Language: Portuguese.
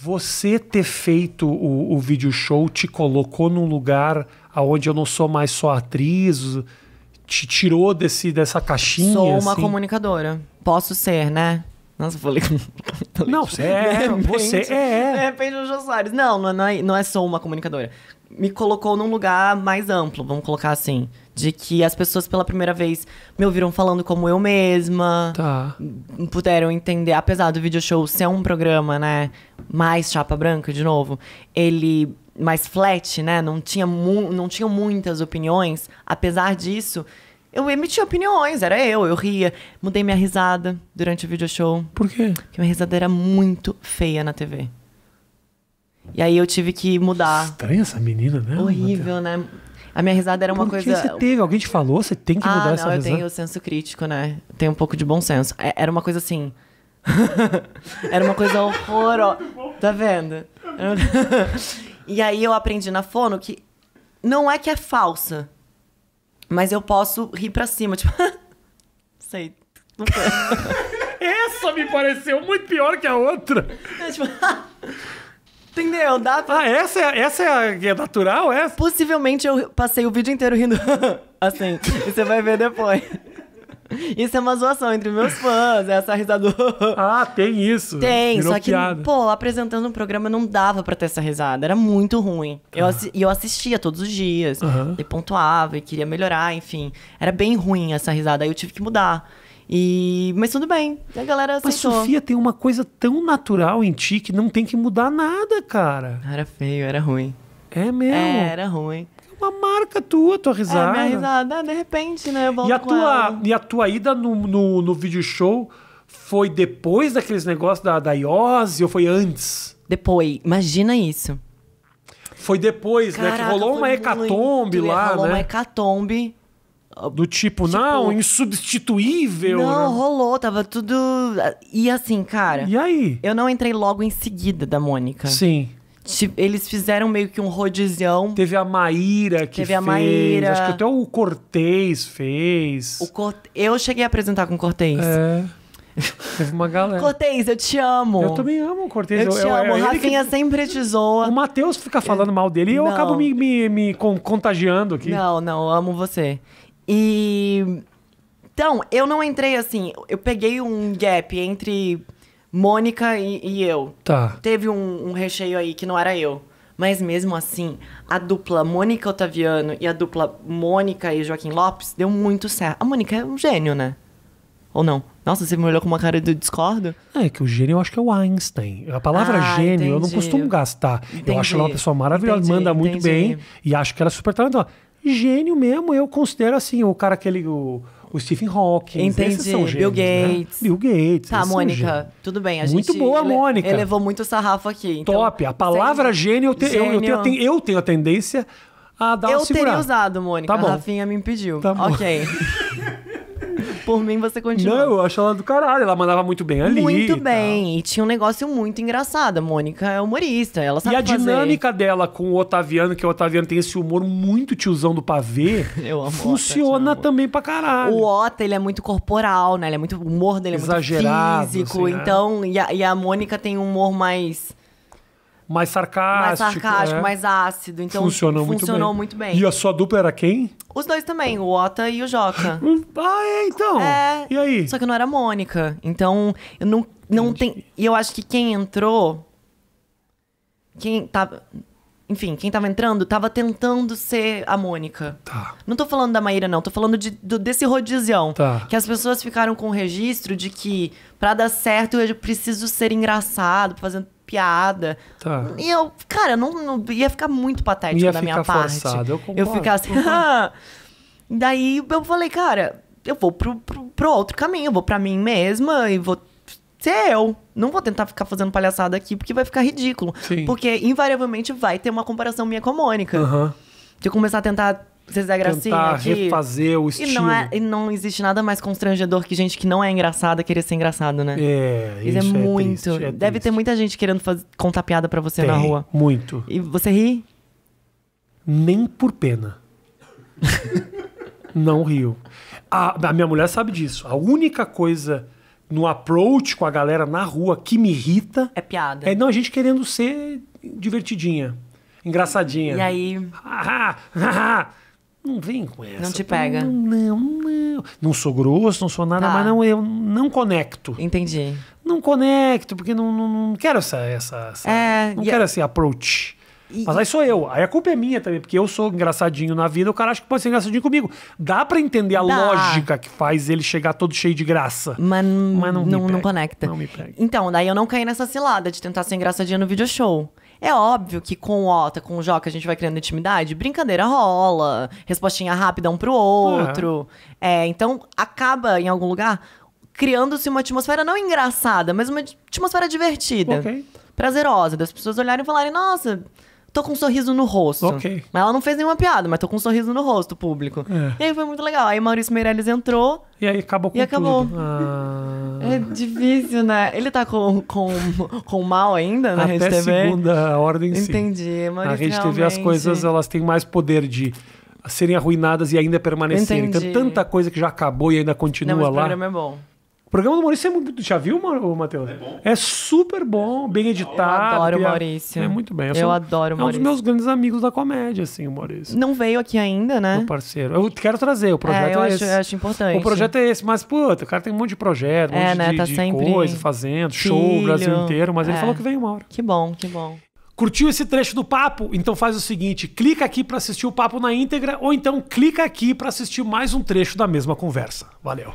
Você ter feito o, o vídeo show te colocou num lugar aonde eu não sou mais só atriz, te tirou desse, dessa caixinha? Sou uma assim? comunicadora. Posso ser, né? Nossa, eu falei. não, você é. Repente, você é. De repente, o Jô Soares. Não, não é, não é só uma comunicadora. Me colocou num lugar mais amplo, vamos colocar assim de que as pessoas pela primeira vez me ouviram falando como eu mesma. Tá. Puderam entender, apesar do video show ser um programa, né, mais chapa branca de novo, ele mais flat, né, não tinha não tinha muitas opiniões, apesar disso, eu emitia opiniões, era eu, eu ria. Mudei minha risada durante o video show. Por quê? Porque minha risada era muito feia na TV. E aí eu tive que mudar. Estranha essa menina, né? Horrível, né? A minha risada era uma Por que coisa. Que você teve? Alguém te falou? Você tem que ah, mudar não, essa risada? Eu tenho o senso crítico, né? Tenho um pouco de bom senso. É, era uma coisa assim. era uma coisa horrorosa. Tá vendo? e aí eu aprendi na fono que não é que é falsa, mas eu posso rir pra cima, tipo. sei. Não foi. Essa me pareceu muito pior que a outra. É, tipo. Entendeu? Dá pra... Ah, essa é, essa é, a, é natural, essa? Possivelmente eu passei o vídeo inteiro rindo assim. E você vai ver depois. Isso é uma zoação entre meus fãs, é essa risada. Ah, tem isso. Tem, só que, piada. pô, apresentando um programa não dava para ter essa risada, era muito ruim. E eu, ah. eu assistia todos os dias, uhum. e pontuava, e queria melhorar, enfim. Era bem ruim essa risada, aí eu tive que mudar. E, mas tudo bem, a galera aceitou. Mas Sofia tem uma coisa tão natural em ti que não tem que mudar nada, cara. Era feio, era ruim. É mesmo? É, era ruim. É uma marca tua, tua é, risada. É, minha risada, ah, de repente, né? Eu volto e a, tua, e a tua ida no, no, no show foi depois daqueles negócios da, da Iose ou foi antes? Depois, imagina isso. Foi depois, Caraca, né? Que rolou né? uma hecatombe lá, né? Rolou uma hecatombe do tipo, tipo não, insubstituível. Não, né? rolou, tava tudo. E assim, cara. E aí? Eu não entrei logo em seguida da Mônica. Sim. Eles fizeram meio que um rodizão. Teve a Maíra que Teve fez. a Maíra. Acho que até o Cortez fez. O Cort... Eu cheguei a apresentar com o Cortez. É. Teve uma galera. Cortez, eu te amo. Eu também amo o Cortez. Eu, eu te eu, amo. Rafinha que... sempre te zoa. O Matheus fica falando mal dele e eu acabo me, me, me contagiando aqui. Não, não, eu amo você. E. Então, eu não entrei assim. Eu peguei um gap entre Mônica e, e eu. Tá. Teve um, um recheio aí que não era eu. Mas mesmo assim, a dupla Mônica Otaviano e a dupla Mônica e Joaquim Lopes deu muito certo. A Mônica é um gênio, né? Ou não? Nossa, você me olhou com uma cara de discordo? É, que o gênio eu acho que é o Einstein. A palavra ah, gênio entendi. eu não costumo gastar. Entendi. Eu acho ela uma pessoa maravilhosa, entendi, manda muito bem e acho que ela é super talentosa gênio mesmo, eu considero assim, o cara aquele. O, o Stephen Hawking, Entendi. Gênios, Bill né? Gates. Né? Bill Gates. Tá, Mônica, tudo bem. A muito gente boa, ele, Mônica. Elevou muito o sarrafo aqui. Então, Top. A palavra gênio, eu, gênio. Eu, eu, tenho, eu tenho a tendência a dar eu uma segurada. Eu teria usado, Mônica. Tá bom. A Rafinha me impediu. Tá bom. Ok. Por mim, você continua. Não, eu acho ela do caralho. Ela mandava muito bem ali. Muito e bem. Tal. E tinha um negócio muito engraçado. A Mônica é humorista, ela sabe E a fazer. dinâmica dela com o Otaviano, que o Otaviano tem esse humor muito tiozão do pavê, eu amo funciona Ota, também pra caralho. O Ota, ele é muito corporal, né? Ele é muito... O humor dele é Exagerado, muito físico. Assim, é. então, é. e, a, e a Mônica tem um humor mais mais sarcástico. Mais sarcástico, é. mais ácido. Então funcionou, funcionou muito, bem. muito, bem. E a sua dupla era quem? Os dois também, o Ota e o Joca. ah, é, então. É, e aí? Só que não era a Mônica. Então, eu não, não tem. E eu acho que quem entrou. Quem tava. Tá, enfim, quem tava entrando tava tentando ser a Mônica. Tá. Não tô falando da Maíra, não. Tô falando de, do, desse rodizão. Tá. Que as pessoas ficaram com o registro de que, para dar certo, eu preciso ser engraçado, fazendo piada. Tá. E eu, cara, não, não ia ficar muito patético ia da minha parte. Forçado, eu, concordo, eu ficar assim. Daí eu falei, cara, eu vou pro, pro, pro, outro caminho, eu vou pra mim mesma e vou ser eu. Não vou tentar ficar fazendo palhaçada aqui porque vai ficar ridículo. Sim. Porque invariavelmente vai ter uma comparação minha com a Mônica. Uhum. De eu começar a tentar Princesa da Gracinha. Tentar refazer o estilo. E não, é, e não, existe nada mais constrangedor que gente que não é engraçada querer ser engraçado, né? É, isso, é isso é, é muito. Triste, é Deve triste. ter muita gente querendo fazer, contar piada pra você Tem, na rua. Muito. E você ri? Nem por pena. não rio. A, a minha mulher sabe disso. A única coisa no approach com a galera na rua que me irrita. É piada. É não a gente querendo ser divertidinha. Engraçadinha. E aí não vem com essa. Não te pega. Não, não, não. Não sou grosso, não sou nada, tá. mas não, eu não conecto. Entendi. Não conecto, porque não, não, não quero essa. essa, essa é, não quero esse approach. mas aí sou eu. Aí a culpa é minha também, porque eu sou engraçadinho na vida, o cara acha que pode ser engraçadinho comigo. Dá para entender a Dá. lógica que faz ele chegar todo cheio de graça. Mas, mas não, não, não, conecta. Não me pega. Então, daí eu não caí nessa cilada de tentar ser engraçadinho no video show. É óbvio que com o Ota, com o Joca, a gente vai criando intimidade, brincadeira rola, respostinha rápida um pro outro. É, então acaba em algum lugar criando-se uma atmosfera não engraçada, mas uma atmosfera divertida. Okay. Prazerosa, das pessoas olharem e falarem, nossa, tô com um sorriso no rosto. Okay. Mas ela não fez nenhuma piada, mas tô com um sorriso no rosto, público. É. E aí foi muito legal. Aí Maurício Meirelles entrou. E aí acabou com e acabou. Ah... É uhum. difícil, né? Ele tá com, com, com mal ainda na Até Rede segunda ordem, sim. Entendi, mas Na RedeTV realmente... as coisas elas têm mais poder de serem arruinadas e ainda permanecerem. Entendi. Então, tanta coisa que já acabou e ainda continua Não, mas lá. O programa é bom. O programa do Maurício é muito. Já viu, Matheus? É bom. É super bom, é bem editado. Eu adoro o Maurício. É, muito bem. Eu, sou, adoro o Maurício. É um dos meus grandes amigos da comédia, assim, o Maurício. Não veio aqui ainda, né? Meu parceiro. Eu quero trazer, o projeto é, eu é acho, esse. Eu acho importante. O projeto é esse, mas, puta, o cara tem um monte de projeto, um é, monte né? de, tá de sempre... coisa fazendo, Filho. show, o Brasil inteiro, mas é. ele falou que veio uma hora. Que bom, que bom. Curtiu esse trecho do papo? Então faz o seguinte, clica aqui para assistir o papo na íntegra ou então clica aqui para assistir mais um trecho da mesma conversa. Valeu.